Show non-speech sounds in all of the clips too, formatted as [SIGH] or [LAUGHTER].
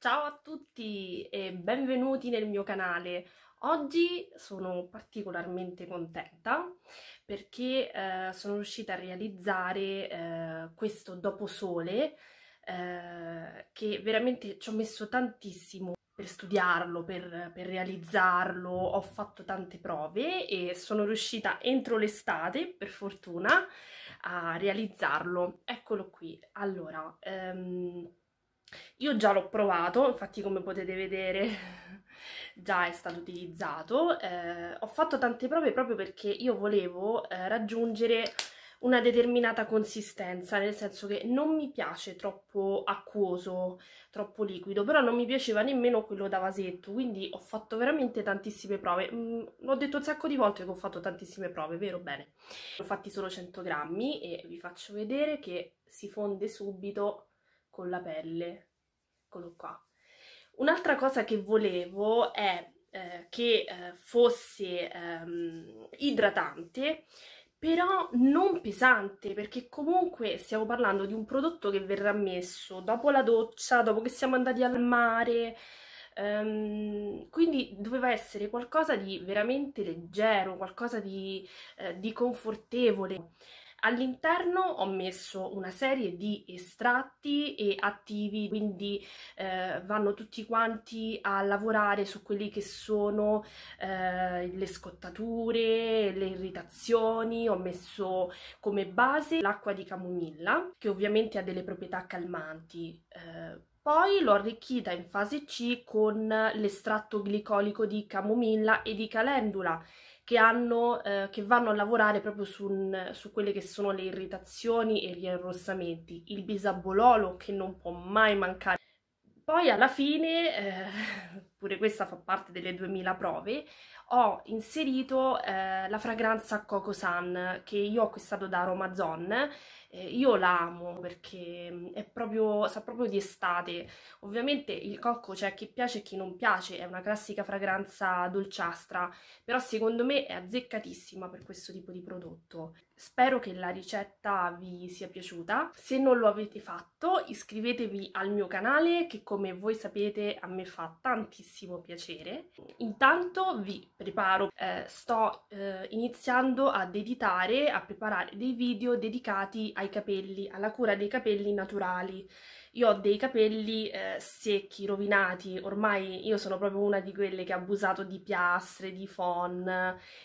Ciao a tutti e benvenuti nel mio canale. Oggi sono particolarmente contenta perché eh, sono riuscita a realizzare eh, questo doposole eh, che veramente ci ho messo tantissimo per studiarlo, per, per realizzarlo, ho fatto tante prove e sono riuscita entro l'estate, per fortuna, a realizzarlo. Eccolo qui. Allora, ehm, io già l'ho provato, infatti come potete vedere [LAUGHS] già è stato utilizzato. Eh, ho fatto tante prove proprio perché io volevo eh, raggiungere una determinata consistenza, nel senso che non mi piace troppo acquoso, troppo liquido, però non mi piaceva nemmeno quello da vasetto, quindi ho fatto veramente tantissime prove. Mm, l'ho detto un sacco di volte che ho fatto tantissime prove, vero? Bene. Ho fatti solo 100 grammi e vi faccio vedere che si fonde subito con la pelle. Eccolo qua. Un'altra cosa che volevo è eh, che eh, fosse ehm, idratante, però non pesante, perché comunque stiamo parlando di un prodotto che verrà messo dopo la doccia, dopo che siamo andati al mare, Um, quindi doveva essere qualcosa di veramente leggero, qualcosa di, eh, di confortevole. All'interno ho messo una serie di estratti e attivi, quindi eh, vanno tutti quanti a lavorare su quelli che sono eh, le scottature, le irritazioni. Ho messo come base l'acqua di camomilla, che ovviamente ha delle proprietà calmanti. Eh, poi l'ho arricchita in fase C con l'estratto glicolico di camomilla e di calendula che, hanno, eh, che vanno a lavorare proprio su, un, su, quelle che sono le irritazioni e gli arrossamenti, il bisabololo che non può mai mancare. Poi alla fine, eh, [LAUGHS] pure questa fa parte delle 2000 prove, ho inserito eh, la fragranza Coco Sun che io ho acquistato da Romazon. Eh, io l'amo perché mm, è proprio, sa proprio di estate. Ovviamente il cocco c'è cioè, chi piace e chi non piace, è una classica fragranza dolciastra, però secondo me è azzeccatissima per questo tipo di prodotto. Spero che la ricetta vi sia piaciuta. Se non lo avete fatto, iscrivetevi al mio canale che come voi sapete a me fa tantissimo piacere. Intanto vi preparo, eh, sto eh, iniziando ad editare, a preparare dei video dedicati ai capelli, alla cura dei capelli naturali io ho dei capelli eh, secchi, rovinati, ormai io sono proprio una di quelle che ha abusato di piastre, di fon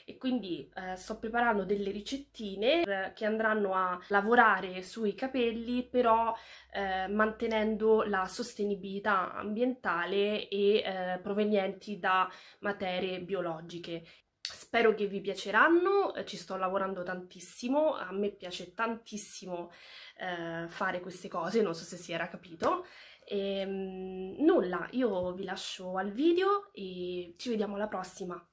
e quindi eh, sto preparando delle ricettine eh, che andranno a lavorare sui capelli però eh, mantenendo la sostenibilità ambientale e eh, provenienti da materie biologiche spero che vi piaceranno, eh, ci sto lavorando tantissimo, a me piace tantissimo eh, fare queste cose, non so se si era capito. E, ehm, nulla, io vi lascio al video e ci vediamo alla prossima.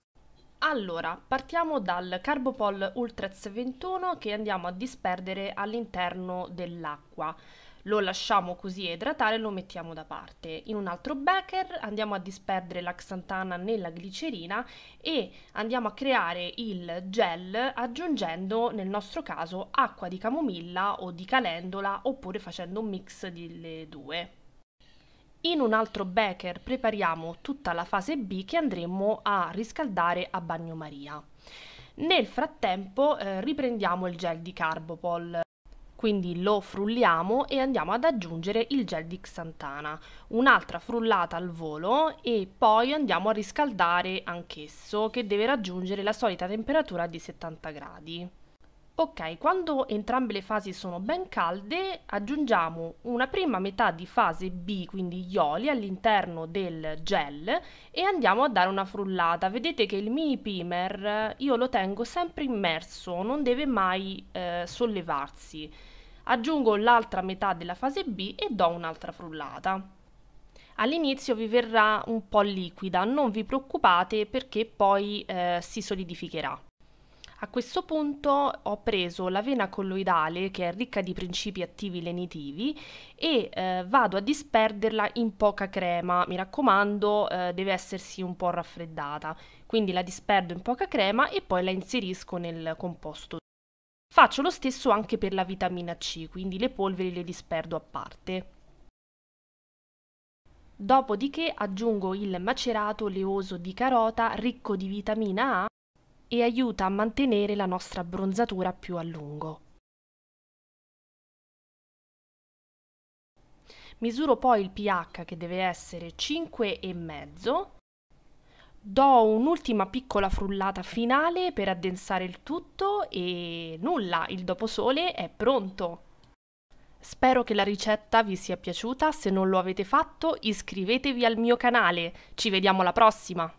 Allora, partiamo dal Carbopol Ultrex 21 che andiamo a disperdere all'interno dell'acqua lo lasciamo così idratare e lo mettiamo da parte. In un altro becker andiamo a disperdere la xantana nella glicerina e andiamo a creare il gel aggiungendo nel nostro caso acqua di camomilla o di calendola oppure facendo un mix delle due. In un altro becker prepariamo tutta la fase B che andremo a riscaldare a bagnomaria. Nel frattempo eh, riprendiamo il gel di Carbopol. Quindi lo frulliamo e andiamo ad aggiungere il gel di Xantana. Un'altra frullata al volo e poi andiamo a riscaldare anch'esso che deve raggiungere la solita temperatura di 70 gradi. Ok, quando entrambe le fasi sono ben calde aggiungiamo una prima metà di fase B, quindi gli oli, all'interno del gel e andiamo a dare una frullata. Vedete che il mini primer eh, io lo tengo sempre immerso, non deve mai eh, sollevarsi. Aggiungo l'altra metà della fase B e do un'altra frullata. All'inizio vi verrà un po' liquida, non vi preoccupate perché poi eh, si solidificherà. A questo punto ho preso la vena colloidale che è ricca di principi attivi lenitivi e eh, vado a disperderla in poca crema, mi raccomando eh, deve essersi un po' raffreddata, quindi la disperdo in poca crema e poi la inserisco nel composto. Faccio lo stesso anche per la vitamina C, quindi le polveri le disperdo a parte. Dopodiché aggiungo il macerato leoso di carota ricco di vitamina A e aiuta a mantenere la nostra abbronzatura più a lungo. Misuro poi il pH che deve essere 5,5. Do un'ultima piccola frullata finale per addensare il tutto e nulla, il doposole è pronto. Spero che la ricetta vi sia piaciuta, se non lo avete fatto iscrivetevi al mio canale. Ci vediamo alla prossima!